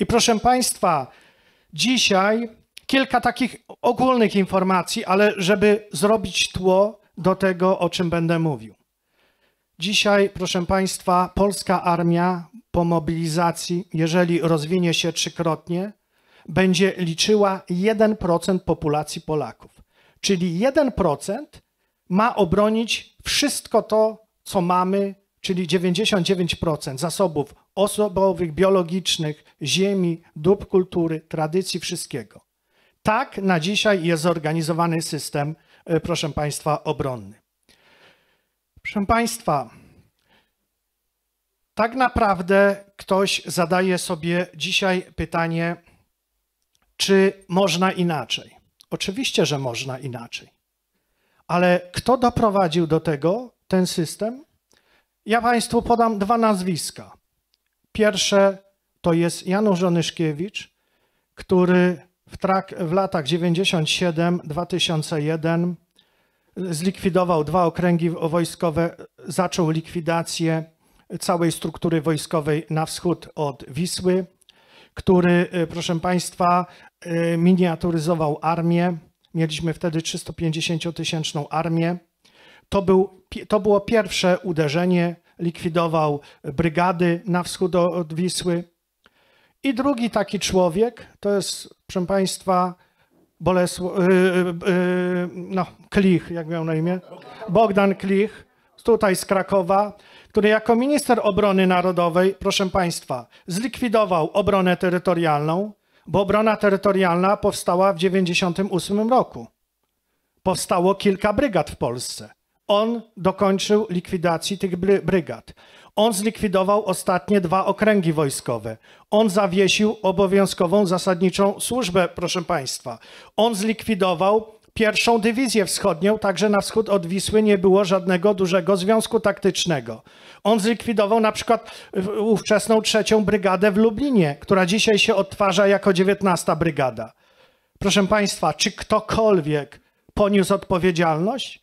I proszę Państwa, dzisiaj kilka takich ogólnych informacji, ale żeby zrobić tło do tego, o czym będę mówił. Dzisiaj, proszę Państwa, polska armia po mobilizacji, jeżeli rozwinie się trzykrotnie, będzie liczyła 1% populacji Polaków. Czyli 1% ma obronić wszystko to, co mamy, czyli 99% zasobów osobowych, biologicznych, ziemi, dóbr kultury, tradycji, wszystkiego. Tak na dzisiaj jest zorganizowany system, e, proszę Państwa, obronny. Proszę Państwa, tak naprawdę ktoś zadaje sobie dzisiaj pytanie, czy można inaczej. Oczywiście, że można inaczej. Ale kto doprowadził do tego ten system? Ja Państwu podam dwa nazwiska pierwsze to jest Janusz Onyszkiewicz, który w, w latach 97-2001 zlikwidował dwa okręgi wojskowe, zaczął likwidację całej struktury wojskowej na wschód od Wisły, który, y, proszę Państwa, y, miniaturyzował armię. Mieliśmy wtedy 350-tysięczną armię. To, był, to było pierwsze uderzenie likwidował brygady na wschód od Wisły. I drugi taki człowiek, to jest, proszę Państwa, Bolesław, yy, yy, no, Klich, jak miał na imię, Bogdan Klich, tutaj z Krakowa, który jako minister obrony narodowej, proszę Państwa, zlikwidował obronę terytorialną, bo obrona terytorialna powstała w 1998 roku. Powstało kilka brygad w Polsce. On dokończył likwidacji tych brygad. On zlikwidował ostatnie dwa okręgi wojskowe. On zawiesił obowiązkową zasadniczą służbę, proszę Państwa. On zlikwidował pierwszą dywizję wschodnią, także na wschód od Wisły nie było żadnego dużego związku taktycznego. On zlikwidował na przykład ówczesną trzecią brygadę w Lublinie, która dzisiaj się odtwarza jako 19 brygada. Proszę Państwa, czy ktokolwiek poniósł odpowiedzialność?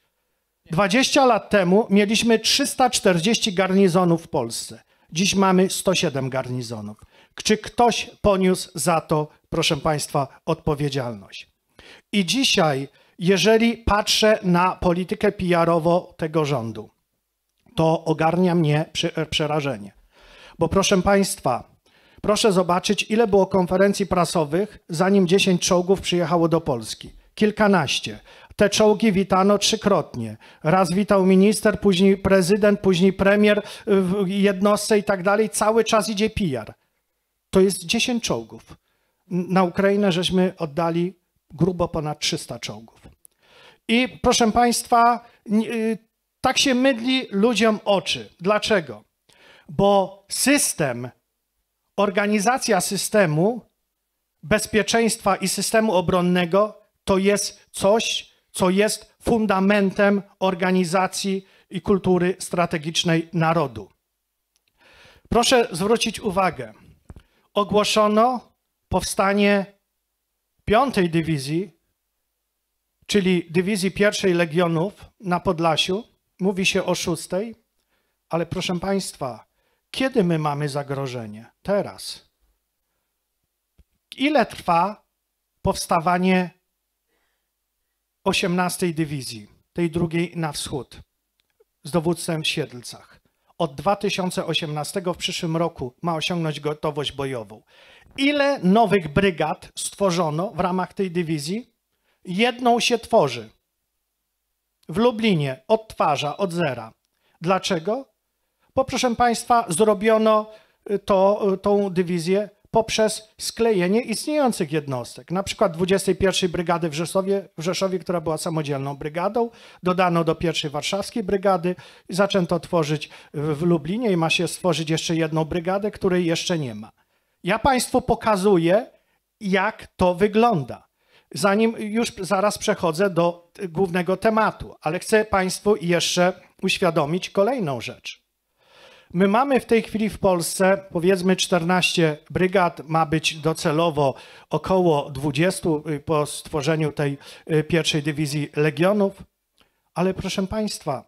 20 lat temu mieliśmy 340 garnizonów w Polsce. Dziś mamy 107 garnizonów. Czy ktoś poniósł za to, proszę Państwa, odpowiedzialność? I dzisiaj, jeżeli patrzę na politykę PR-owo tego rządu, to ogarnia mnie przerażenie. Bo proszę Państwa, proszę zobaczyć, ile było konferencji prasowych, zanim 10 czołgów przyjechało do Polski. Kilkanaście. Te czołgi witano trzykrotnie. Raz witał minister, później prezydent, później premier w jednostce i tak dalej. Cały czas idzie PR. To jest 10 czołgów. Na Ukrainę żeśmy oddali grubo ponad 300 czołgów. I proszę Państwa, y, tak się mydli ludziom oczy. Dlaczego? Bo system, organizacja systemu bezpieczeństwa i systemu obronnego to jest coś, co jest fundamentem organizacji i kultury strategicznej narodu. Proszę zwrócić uwagę, ogłoszono powstanie piątej Dywizji, czyli Dywizji pierwszej Legionów na Podlasiu. Mówi się o szóstej, ale proszę Państwa, kiedy my mamy zagrożenie? Teraz. Ile trwa powstawanie 18 Dywizji, tej drugiej na wschód, z dowódcą w Siedlcach. Od 2018 w przyszłym roku ma osiągnąć gotowość bojową. Ile nowych brygad stworzono w ramach tej dywizji? Jedną się tworzy. W Lublinie odtwarza od zera. Dlaczego? Bo proszę Państwa, zrobiono y, to, y, tą dywizję poprzez sklejenie istniejących jednostek. Na przykład 21 Brygady w Rzeszowie, w Rzeszowie, która była samodzielną brygadą, dodano do pierwszej warszawskiej brygady, zaczęto tworzyć w Lublinie i ma się stworzyć jeszcze jedną brygadę, której jeszcze nie ma. Ja Państwu pokazuję, jak to wygląda. Zanim już zaraz przechodzę do głównego tematu, ale chcę Państwu jeszcze uświadomić kolejną rzecz. My mamy w tej chwili w Polsce powiedzmy 14 brygad, ma być docelowo około 20 y, po stworzeniu tej y, pierwszej dywizji legionów. Ale proszę Państwa,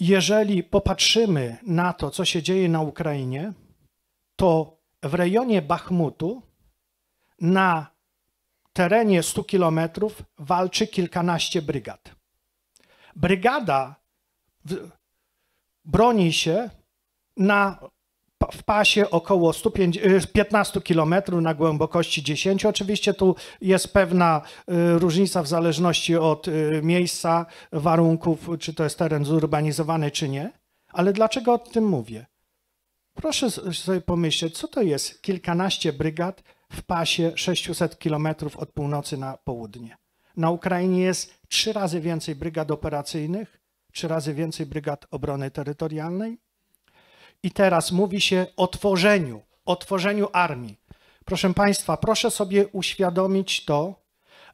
jeżeli popatrzymy na to, co się dzieje na Ukrainie, to w rejonie Bachmutu na terenie 100 kilometrów walczy kilkanaście brygad. Brygada broni się na, w pasie około 15 y, km na głębokości 10. Oczywiście tu jest pewna y, różnica w zależności od y, miejsca, warunków, czy to jest teren zurbanizowany, czy nie. Ale dlaczego o tym mówię? Proszę sobie pomyśleć, co to jest kilkanaście brygad w pasie 600 km od północy na południe. Na Ukrainie jest trzy razy więcej brygad operacyjnych trzy razy więcej brygad obrony terytorialnej. I teraz mówi się o tworzeniu, o tworzeniu armii. Proszę Państwa, proszę sobie uświadomić to,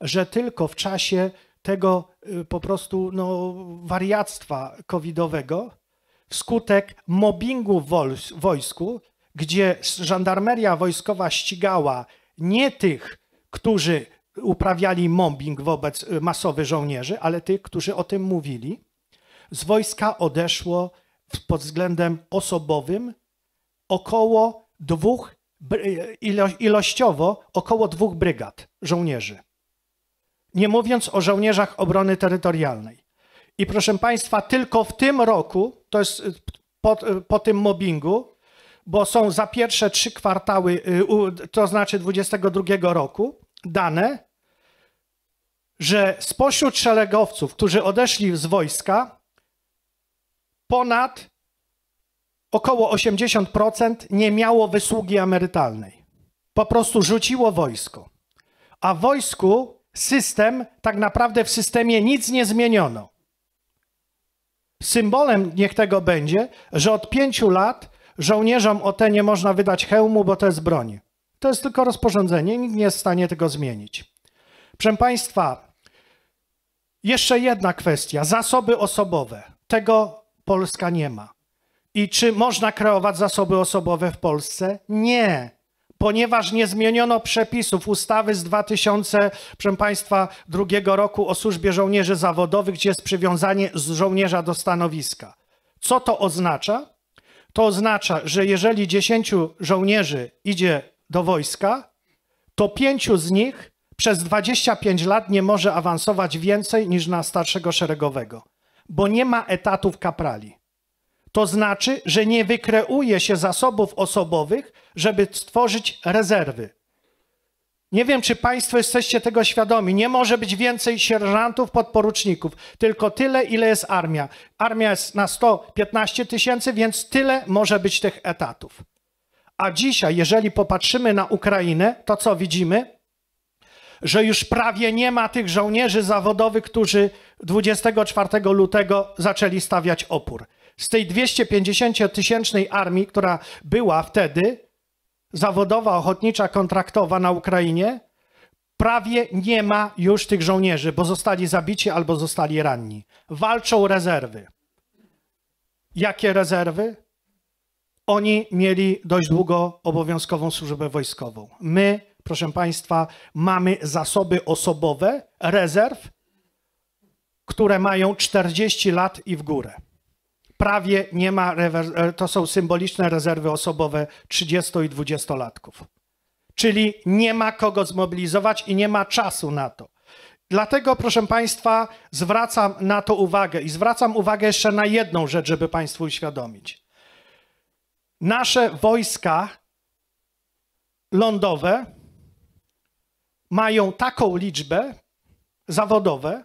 że tylko w czasie tego y, po prostu no, wariactwa covidowego, wskutek mobbingu w wojsku, gdzie żandarmeria wojskowa ścigała nie tych, którzy uprawiali mobbing wobec y, masowych żołnierzy, ale tych, którzy o tym mówili, z wojska odeszło pod względem osobowym około dwóch, ilościowo około dwóch brygad żołnierzy. Nie mówiąc o żołnierzach obrony terytorialnej. I proszę Państwa, tylko w tym roku, to jest y, po, y, po tym mobbingu, bo są za pierwsze trzy kwartały, y, to znaczy 22 roku, dane, że spośród szeregowców, którzy odeszli z wojska, ponad około 80% nie miało wysługi emerytalnej. Po prostu rzuciło wojsko. A w wojsku system, tak naprawdę w systemie nic nie zmieniono. Symbolem niech tego będzie, że od pięciu lat żołnierzom o te nie można wydać hełmu, bo to jest broń. To jest tylko rozporządzenie, nikt nie jest w stanie tego zmienić. Proszę Państwa, jeszcze jedna kwestia, zasoby osobowe. Tego Polska nie ma. I czy można kreować zasoby osobowe w Polsce? Nie, ponieważ nie zmieniono przepisów ustawy z 2000, proszę Państwa, drugiego roku o służbie żołnierzy zawodowych, gdzie jest przywiązanie z żołnierza do stanowiska. Co to oznacza? To oznacza, że jeżeli 10 żołnierzy idzie do wojska, to pięciu z nich przez 25 lat nie może awansować więcej niż na starszego szeregowego bo nie ma etatów kaprali. To znaczy, że nie wykreuje się zasobów osobowych, żeby stworzyć rezerwy. Nie wiem, czy Państwo jesteście tego świadomi. Nie może być więcej sierżantów, podporuczników, tylko tyle, ile jest armia. Armia jest na 115 tysięcy, więc tyle może być tych etatów. A dzisiaj, jeżeli popatrzymy na Ukrainę, to co widzimy? że już prawie nie ma tych żołnierzy zawodowych, którzy 24 lutego zaczęli stawiać opór. Z tej 250-tysięcznej armii, która była wtedy, zawodowa, ochotnicza, kontraktowa na Ukrainie, prawie nie ma już tych żołnierzy, bo zostali zabici albo zostali ranni. Walczą rezerwy. Jakie rezerwy? Oni mieli dość długo obowiązkową służbę wojskową. My proszę Państwa, mamy zasoby osobowe, rezerw, które mają 40 lat i w górę. Prawie nie ma, e, to są symboliczne rezerwy osobowe 30 i 20-latków. Czyli nie ma kogo zmobilizować i nie ma czasu na to. Dlatego, proszę Państwa, zwracam na to uwagę i zwracam uwagę jeszcze na jedną rzecz, żeby Państwu uświadomić. Nasze wojska lądowe mają taką liczbę zawodowe,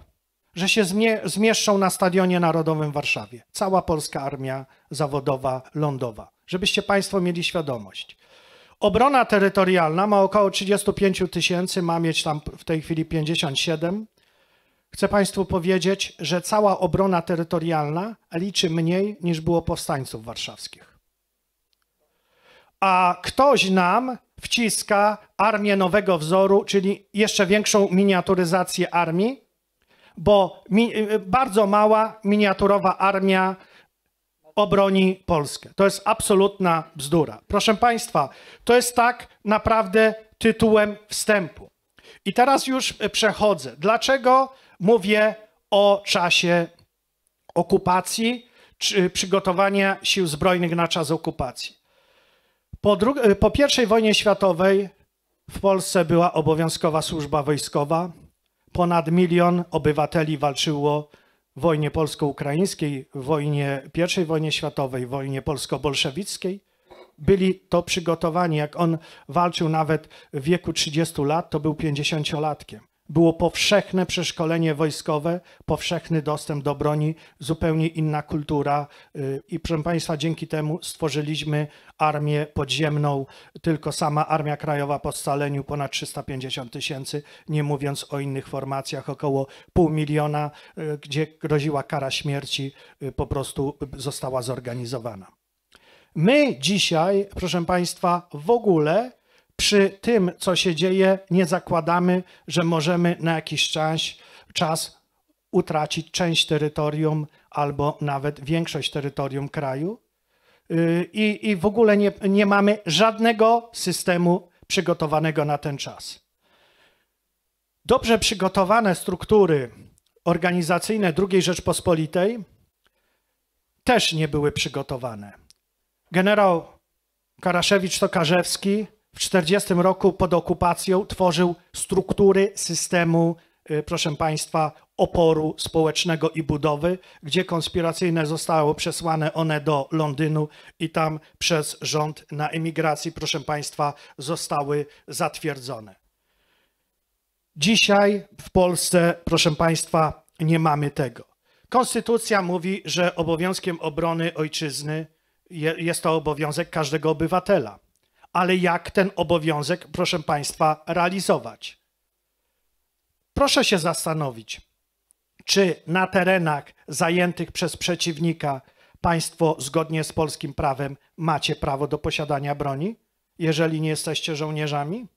że się zmieszczą na Stadionie Narodowym w Warszawie. Cała polska armia zawodowa, lądowa. Żebyście Państwo mieli świadomość. Obrona terytorialna ma około 35 tysięcy, ma mieć tam w tej chwili 57. Chcę Państwu powiedzieć, że cała obrona terytorialna liczy mniej niż było powstańców warszawskich. A ktoś nam wciska armię nowego wzoru, czyli jeszcze większą miniaturyzację armii, bo mi, bardzo mała miniaturowa armia obroni Polskę. To jest absolutna bzdura. Proszę Państwa, to jest tak naprawdę tytułem wstępu. I teraz już przechodzę. Dlaczego mówię o czasie okupacji czy przygotowania sił zbrojnych na czas okupacji? Po, dru- y, po I wojnie światowej w Polsce była obowiązkowa służba wojskowa. Ponad milion obywateli walczyło w wojnie polsko-ukraińskiej, w wojnie I wojnie światowej, w wojnie polsko-bolszewickiej. Byli to przygotowani. Jak on walczył nawet w wieku 30 lat, to był 50-latkiem było powszechne przeszkolenie wojskowe, powszechny dostęp do broni, zupełnie inna kultura y, i proszę Państwa, dzięki temu stworzyliśmy armię podziemną. Tylko sama Armia Krajowa po scaleniu ponad 350 tysięcy, nie mówiąc o innych formacjach, około pół miliona, y, gdzie groziła kara śmierci, y, po prostu została zorganizowana. My dzisiaj, proszę Państwa, w ogóle przy tym, co się dzieje, nie zakładamy, że możemy na jakiś czas, czas utracić część terytorium albo nawet większość terytorium kraju. Y, I, i w ogóle nie, nie mamy żadnego systemu przygotowanego na ten czas. Dobrze przygotowane struktury organizacyjne II Rzeczpospolitej też nie były przygotowane. Generał Karaszewicz-Tokarzewski w 40 roku pod okupacją tworzył struktury systemu, y, proszę Państwa, oporu społecznego i budowy, gdzie konspiracyjne zostały przesłane one do Londynu i tam przez rząd na emigracji, proszę Państwa, zostały zatwierdzone. Dzisiaj w Polsce, proszę Państwa, nie mamy tego. Konstytucja mówi, że obowiązkiem obrony ojczyzny jest to obowiązek każdego obywatela ale jak ten obowiązek, proszę Państwa, realizować? Proszę się zastanowić, czy na terenach zajętych przez przeciwnika Państwo zgodnie z polskim prawem macie prawo do posiadania broni, jeżeli nie jesteście żołnierzami?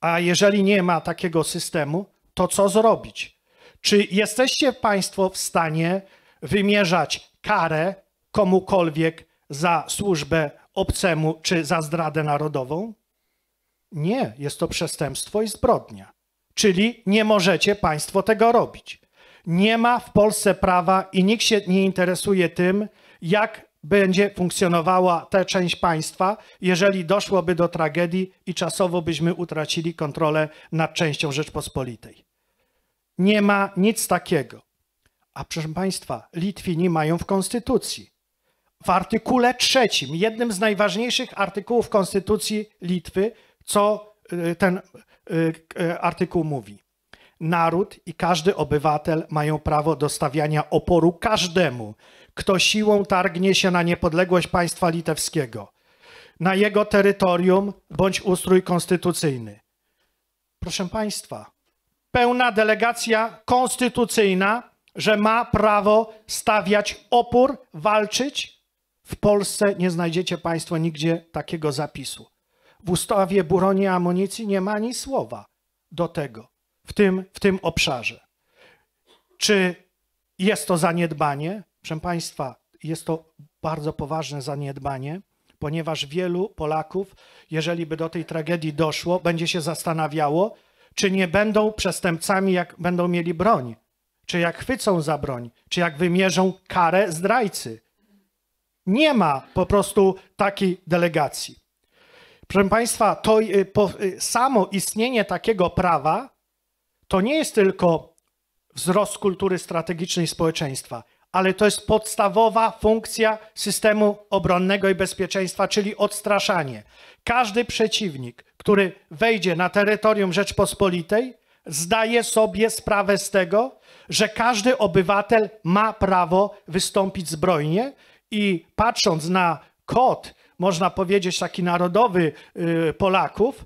A jeżeli nie ma takiego systemu, to co zrobić? Czy jesteście Państwo w stanie wymierzać karę komukolwiek za służbę obcemu czy za zdradę narodową? Nie, jest to przestępstwo i zbrodnia. Czyli nie możecie Państwo tego robić. Nie ma w Polsce prawa i nikt się nie interesuje tym, jak będzie funkcjonowała ta część państwa, jeżeli doszłoby do tragedii i czasowo byśmy utracili kontrolę nad częścią Rzeczpospolitej. Nie ma nic takiego. A proszę Państwa, Litwini mają w konstytucji w artykule trzecim, jednym z najważniejszych artykułów Konstytucji Litwy, co y, ten y, y, artykuł mówi. Naród i każdy obywatel mają prawo do stawiania oporu każdemu, kto siłą targnie się na niepodległość państwa litewskiego, na jego terytorium bądź ustrój konstytucyjny. Proszę Państwa, pełna delegacja konstytucyjna, że ma prawo stawiać opór, walczyć w Polsce nie znajdziecie Państwo nigdzie takiego zapisu. W ustawie Buroni Amunicji nie ma ani słowa do tego w tym, w tym obszarze. Czy jest to zaniedbanie? Proszę Państwa, jest to bardzo poważne zaniedbanie, ponieważ wielu Polaków, jeżeli by do tej tragedii doszło, będzie się zastanawiało, czy nie będą przestępcami, jak będą mieli broń, czy jak chwycą za broń, czy jak wymierzą karę zdrajcy. Nie ma po prostu takiej delegacji. Proszę Państwa, to y, po, y, samo istnienie takiego prawa to nie jest tylko wzrost kultury strategicznej społeczeństwa, ale to jest podstawowa funkcja systemu obronnego i bezpieczeństwa, czyli odstraszanie. Każdy przeciwnik, który wejdzie na terytorium Rzeczpospolitej, zdaje sobie sprawę z tego, że każdy obywatel ma prawo wystąpić zbrojnie i patrząc na kod, można powiedzieć taki narodowy y, Polaków,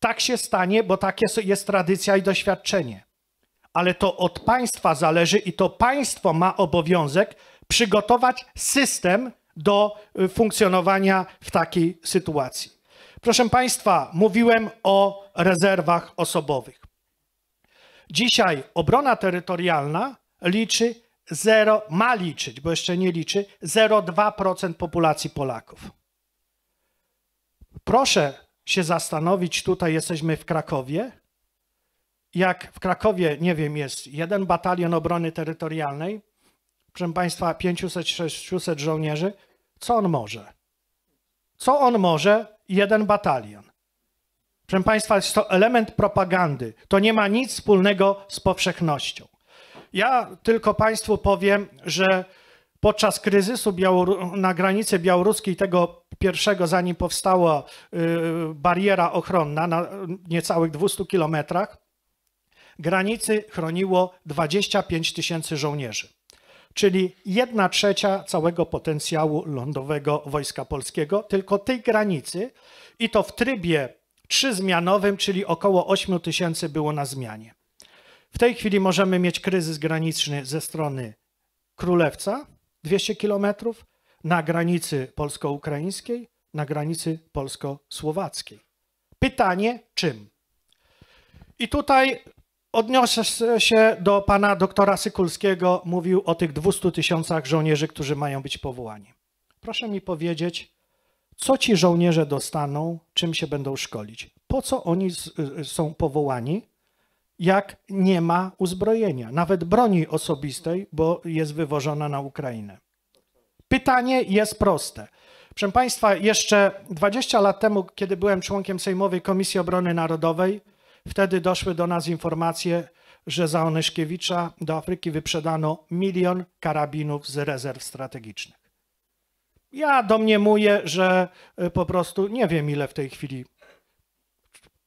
tak się stanie, bo takie jest tradycja i doświadczenie. Ale to od państwa zależy i to państwo ma obowiązek przygotować system do y, funkcjonowania w takiej sytuacji. Proszę Państwa, mówiłem o rezerwach osobowych. Dzisiaj obrona terytorialna liczy 0, ma liczyć, bo jeszcze nie liczy, 0,2% populacji Polaków. Proszę się zastanowić, tutaj jesteśmy w Krakowie. Jak w Krakowie, nie wiem, jest jeden batalion obrony terytorialnej, proszę Państwa, 500-600 żołnierzy, co on może? Co on może? Jeden batalion. Proszę Państwa, jest to element propagandy. To nie ma nic wspólnego z powszechnością. Ja tylko Państwu powiem, że podczas kryzysu Białoru na granicy białoruskiej tego pierwszego, zanim powstała y, bariera ochronna na niecałych 200 kilometrach, granicy chroniło 25 tysięcy żołnierzy, czyli 1 trzecia całego potencjału lądowego Wojska Polskiego, tylko tej granicy i to w trybie trzyzmianowym, czyli około 8 tysięcy było na zmianie. W tej chwili możemy mieć kryzys graniczny ze strony Królewca, 200 kilometrów, na granicy polsko-ukraińskiej, na granicy polsko-słowackiej. Pytanie czym? I tutaj odniosę się do pana doktora Sykulskiego, mówił o tych 200 tysiącach żołnierzy, którzy mają być powołani. Proszę mi powiedzieć, co ci żołnierze dostaną, czym się będą szkolić, po co oni y, są powołani jak nie ma uzbrojenia, nawet broni osobistej, bo jest wywożona na Ukrainę. Pytanie jest proste. Proszę Państwa, jeszcze 20 lat temu, kiedy byłem członkiem Sejmowej Komisji Obrony Narodowej, wtedy doszły do nas informacje, że za Onyszkiewicza do Afryki wyprzedano milion karabinów z rezerw strategicznych. Ja domniemuję, że y, po prostu nie wiem ile w tej chwili.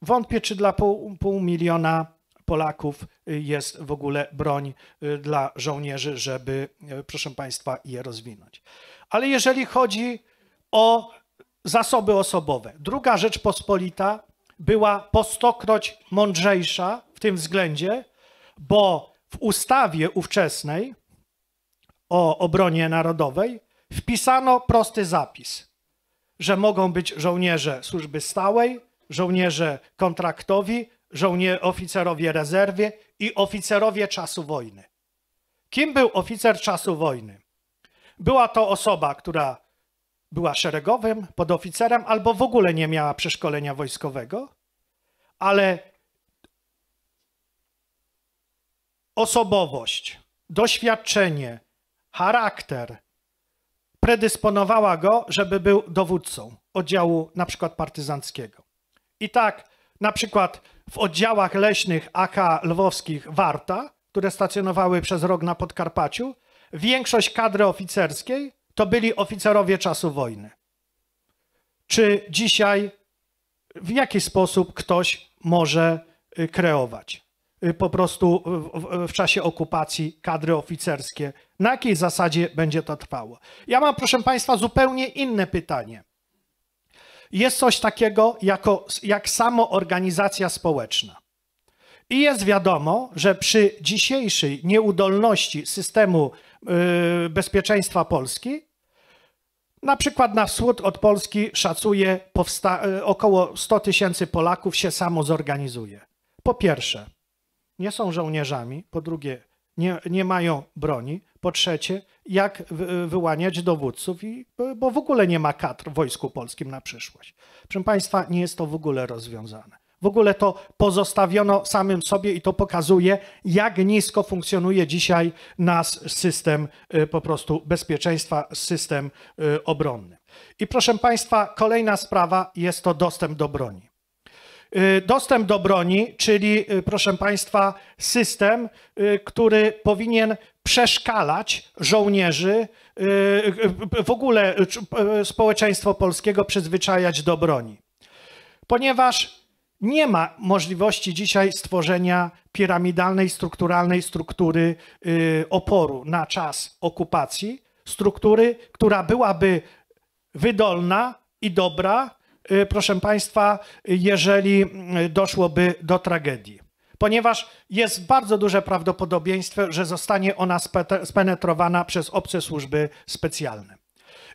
Wątpię, czy dla pół, pół miliona Polaków y, jest w ogóle broń y, dla żołnierzy, żeby, y, proszę Państwa, je rozwinąć. Ale jeżeli chodzi o zasoby osobowe, druga Rzeczpospolita była po stokroć mądrzejsza w tym względzie, bo w ustawie ówczesnej o obronie narodowej wpisano prosty zapis, że mogą być żołnierze służby stałej, żołnierze kontraktowi, żołnierzy oficerowie rezerwie i oficerowie czasu wojny. Kim był oficer czasu wojny? Była to osoba, która była szeregowym, podoficerem albo w ogóle nie miała przeszkolenia wojskowego, ale osobowość, doświadczenie, charakter predysponowała go, żeby był dowódcą oddziału na przykład partyzanckiego. I tak na przykład w oddziałach leśnych AK lwowskich Warta, które stacjonowały przez rok na Podkarpaciu, większość kadry oficerskiej to byli oficerowie czasu wojny. Czy dzisiaj w jaki sposób ktoś może y, kreować y, po prostu w, w, w, czasie okupacji kadry oficerskie? Na jakiej zasadzie będzie to trwało? Ja mam, proszę Państwa, zupełnie inne pytanie. Jest coś takiego jako, jak samoorganizacja społeczna. I jest wiadomo, że przy dzisiejszej nieudolności systemu yy, bezpieczeństwa Polski, na przykład na wschód od Polski szacuje y, około 100 tysięcy Polaków się samo zorganizuje. Po pierwsze, nie są żołnierzami, po drugie, nie, nie mają broni, po trzecie, jak wyłaniać dowódców, bo w ogóle nie ma kadr w Wojsku Polskim na przyszłość. Proszę Państwa, nie jest to w ogóle rozwiązane. W ogóle to pozostawiono samym sobie i to pokazuje, jak nisko funkcjonuje dzisiaj nasz system y, po prostu bezpieczeństwa, system y, obronny. I proszę Państwa, kolejna sprawa jest to dostęp do broni. Y, dostęp do broni, czyli proszę Państwa, system, który powinien przeszkalać żołnierzy, y, y, w ogóle y, społeczeństwo polskiego przyzwyczajać do broni. Ponieważ nie ma możliwości dzisiaj stworzenia piramidalnej, strukturalnej struktury oporu na czas okupacji, struktury, która byłaby wydolna i dobra, proszę Państwa, jeżeli doszłoby do tragedii ponieważ jest bardzo duże prawdopodobieństwo, że zostanie ona spenetrowana przez obce służby specjalne.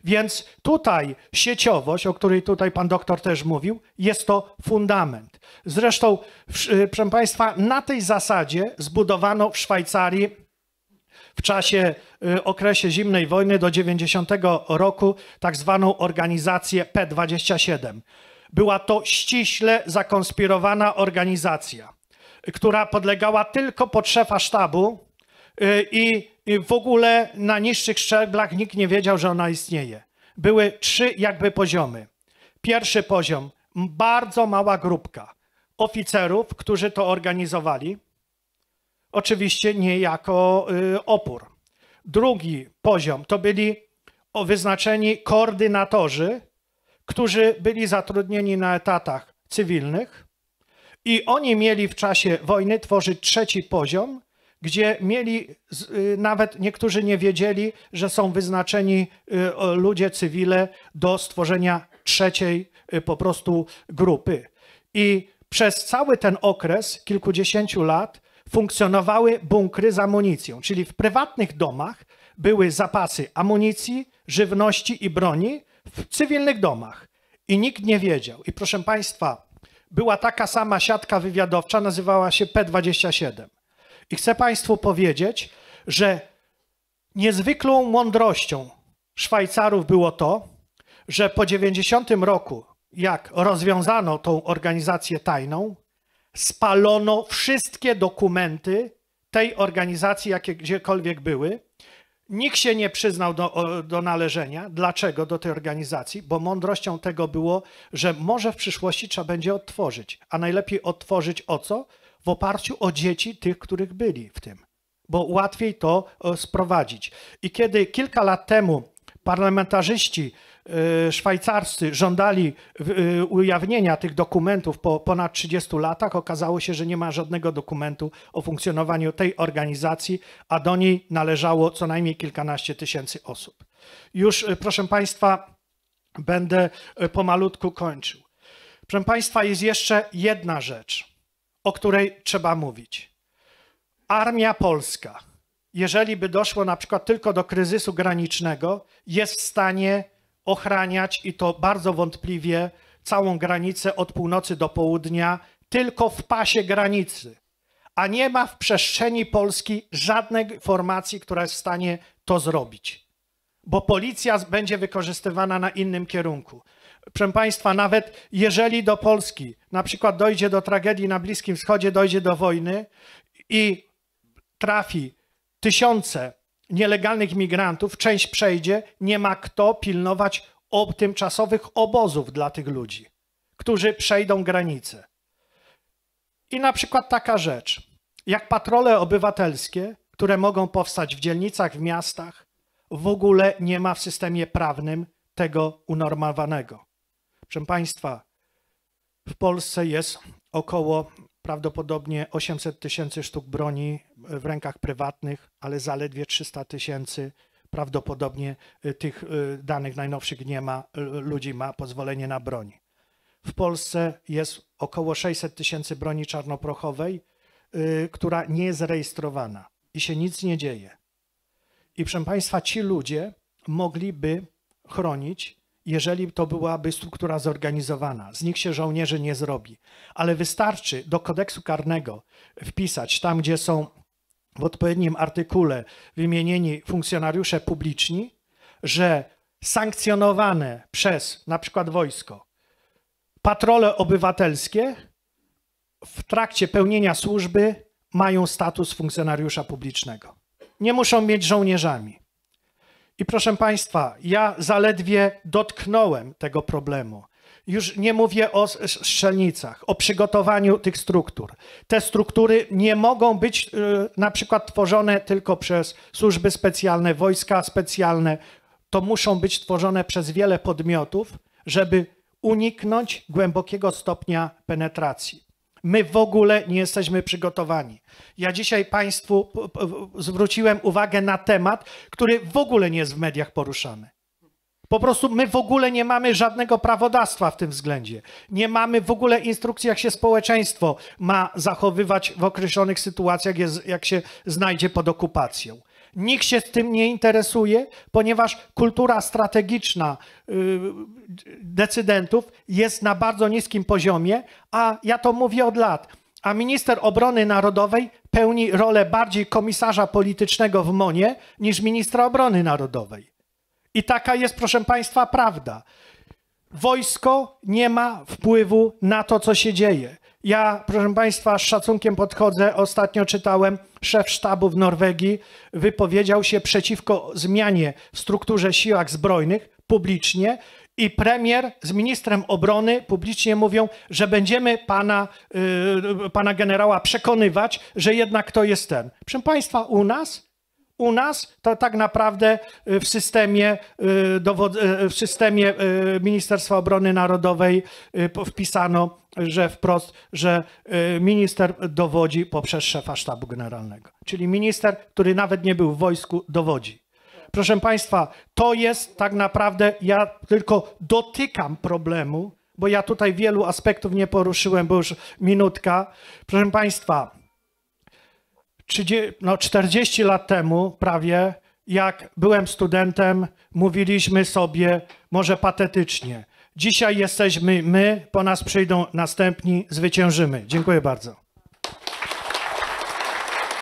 Więc tutaj sieciowość, o której tutaj pan doktor też mówił, jest to fundament. Zresztą, y, proszę państwa, na tej zasadzie zbudowano w Szwajcarii w czasie y, okresie zimnej wojny do 90 roku tak zwaną organizację P27. Była to ściśle zakonspirowana organizacja która podlegała tylko pod szefa sztabu y, i w ogóle na niższych szczeblach nikt nie wiedział, że ona istnieje. Były trzy jakby poziomy. Pierwszy poziom, bardzo mała grupka oficerów, którzy to organizowali, oczywiście nie jako y, opór. Drugi poziom to byli wyznaczeni koordynatorzy, którzy byli zatrudnieni na etatach cywilnych i oni mieli w czasie wojny tworzyć trzeci poziom, gdzie mieli, y, nawet niektórzy nie wiedzieli, że są wyznaczeni y, ludzie, cywile do stworzenia trzeciej y, po prostu grupy. I przez cały ten okres, kilkudziesięciu lat, funkcjonowały bunkry z amunicją, czyli w prywatnych domach były zapasy amunicji, żywności i broni w cywilnych domach. I nikt nie wiedział. I proszę Państwa, była taka sama siatka wywiadowcza, nazywała się P27. I chcę Państwu powiedzieć, że niezwykłą mądrością Szwajcarów było to, że po 90 roku, jak rozwiązano tą organizację tajną, spalono wszystkie dokumenty tej organizacji, jakie gdziekolwiek były, Nikt się nie przyznał do, do, należenia. Dlaczego do tej organizacji? Bo mądrością tego było, że może w przyszłości trzeba będzie odtworzyć. A najlepiej odtworzyć o co? W oparciu o dzieci tych, których byli w tym. Bo łatwiej to e, sprowadzić. I kiedy kilka lat temu parlamentarzyści Y, szwajcarscy żądali y, ujawnienia tych dokumentów po ponad 30 latach. Okazało się, że nie ma żadnego dokumentu o funkcjonowaniu tej organizacji, a do niej należało co najmniej kilkanaście tysięcy osób. Już, y, proszę Państwa, będę pomalutku kończył. Proszę Państwa, jest jeszcze jedna rzecz, o której trzeba mówić. Armia Polska, jeżeli by doszło na przykład tylko do kryzysu granicznego, jest w stanie ochraniać i to bardzo wątpliwie całą granicę od północy do południa tylko w pasie granicy. A nie ma w przestrzeni Polski żadnej formacji, która jest w stanie to zrobić. Bo policja będzie wykorzystywana na innym kierunku. Proszę Państwa, nawet jeżeli do Polski na przykład dojdzie do tragedii na Bliskim Wschodzie, dojdzie do wojny i trafi tysiące nielegalnych imigrantów, część przejdzie, nie ma kto pilnować ob tymczasowych obozów dla tych ludzi, którzy przejdą granicę. I na przykład taka rzecz, jak patrole obywatelskie, które mogą powstać w dzielnicach, w miastach, w ogóle nie ma w systemie prawnym tego unormowanego. Proszę Państwa, w Polsce jest około prawdopodobnie 800 tysięcy sztuk broni e, w rękach prywatnych, ale zaledwie 300 tysięcy prawdopodobnie e, tych e, danych najnowszych nie ma, ludzi ma pozwolenie na broń. W Polsce jest około 600 tysięcy broni czarnoprochowej, która nie jest rejestrowana i się nic nie dzieje. I proszę Państwa, ci ludzie mogliby chronić jeżeli to byłaby struktura zorganizowana. Z nich się żołnierzy nie zrobi. Ale wystarczy do kodeksu karnego wpisać tam, gdzie są w odpowiednim artykule wymienieni funkcjonariusze publiczni, że sankcjonowane przez na przykład wojsko patrole obywatelskie w trakcie pełnienia służby mają status funkcjonariusza publicznego. Nie muszą mieć żołnierzami. I proszę Państwa, ja zaledwie dotknąłem tego problemu. Już nie mówię o strzelnicach, o przygotowaniu tych struktur. Te struktury nie mogą być y, na przykład tworzone tylko przez służby specjalne, wojska specjalne. To muszą być tworzone przez wiele podmiotów, żeby uniknąć głębokiego stopnia penetracji. My w ogóle nie jesteśmy przygotowani. Ja dzisiaj Państwu zwróciłem uwagę na temat, który w ogóle nie jest w mediach poruszany. Po prostu my w ogóle nie mamy żadnego prawodawstwa w tym względzie. Nie mamy w ogóle instrukcji, jak się społeczeństwo ma zachowywać w określonych sytuacjach, jak się znajdzie pod okupacją. Nikt się tym nie interesuje, ponieważ kultura strategiczna y, decydentów jest na bardzo niskim poziomie, a ja to mówię od lat. A minister obrony narodowej pełni rolę bardziej komisarza politycznego w MONie niż ministra obrony narodowej. I taka jest, proszę Państwa, prawda. Wojsko nie ma wpływu na to, co się dzieje. Ja, proszę Państwa, z szacunkiem podchodzę. Ostatnio czytałem, szef sztabu w Norwegii wypowiedział się przeciwko zmianie w strukturze siłach zbrojnych publicznie i premier z ministrem obrony publicznie mówią, że będziemy pana, yy, pana generała przekonywać, że jednak to jest ten. Proszę Państwa, u nas u nas to tak naprawdę y, w systemie, y, y, w systemie Ministerstwa Obrony Narodowej wpisano, że wprost, że minister dowodzi poprzez szefa sztabu generalnego. Czyli minister, który nawet nie był w wojsku, dowodzi. Proszę Państwa, to jest tak naprawdę, ja tylko dotykam problemu, bo ja tutaj wielu aspektów nie poruszyłem, bo już minutka. Proszę Państwa, 30, no 40 lat temu prawie, jak byłem studentem, mówiliśmy sobie może patetycznie. Dzisiaj jesteśmy my, po nas przyjdą następni, zwyciężymy. Dziękuję bardzo.